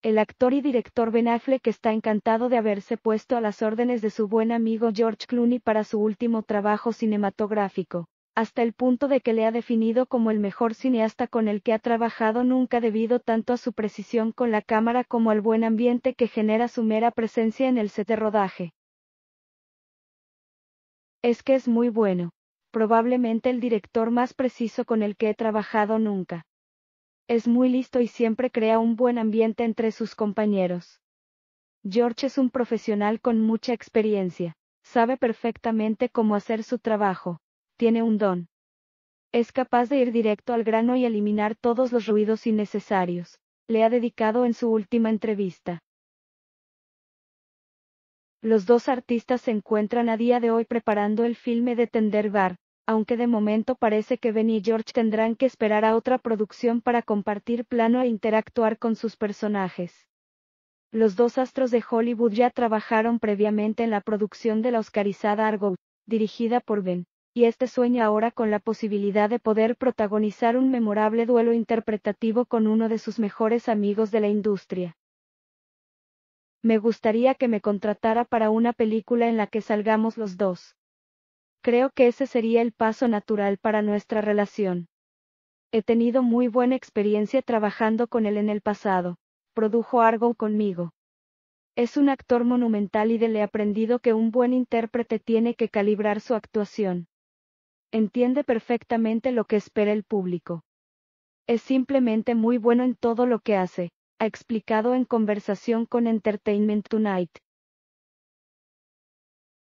El actor y director Ben Affleck está encantado de haberse puesto a las órdenes de su buen amigo George Clooney para su último trabajo cinematográfico, hasta el punto de que le ha definido como el mejor cineasta con el que ha trabajado nunca debido tanto a su precisión con la cámara como al buen ambiente que genera su mera presencia en el set de rodaje. Es que es muy bueno. Probablemente el director más preciso con el que he trabajado nunca es muy listo y siempre crea un buen ambiente entre sus compañeros. George es un profesional con mucha experiencia, sabe perfectamente cómo hacer su trabajo, tiene un don. Es capaz de ir directo al grano y eliminar todos los ruidos innecesarios, le ha dedicado en su última entrevista. Los dos artistas se encuentran a día de hoy preparando el filme de Tender Bar, aunque de momento parece que Ben y George tendrán que esperar a otra producción para compartir plano e interactuar con sus personajes. Los dos astros de Hollywood ya trabajaron previamente en la producción de la Oscarizada Argo, dirigida por Ben, y este sueña ahora con la posibilidad de poder protagonizar un memorable duelo interpretativo con uno de sus mejores amigos de la industria. Me gustaría que me contratara para una película en la que salgamos los dos. Creo que ese sería el paso natural para nuestra relación. He tenido muy buena experiencia trabajando con él en el pasado. Produjo Argo conmigo. Es un actor monumental y de le he aprendido que un buen intérprete tiene que calibrar su actuación. Entiende perfectamente lo que espera el público. Es simplemente muy bueno en todo lo que hace, ha explicado en conversación con Entertainment Tonight.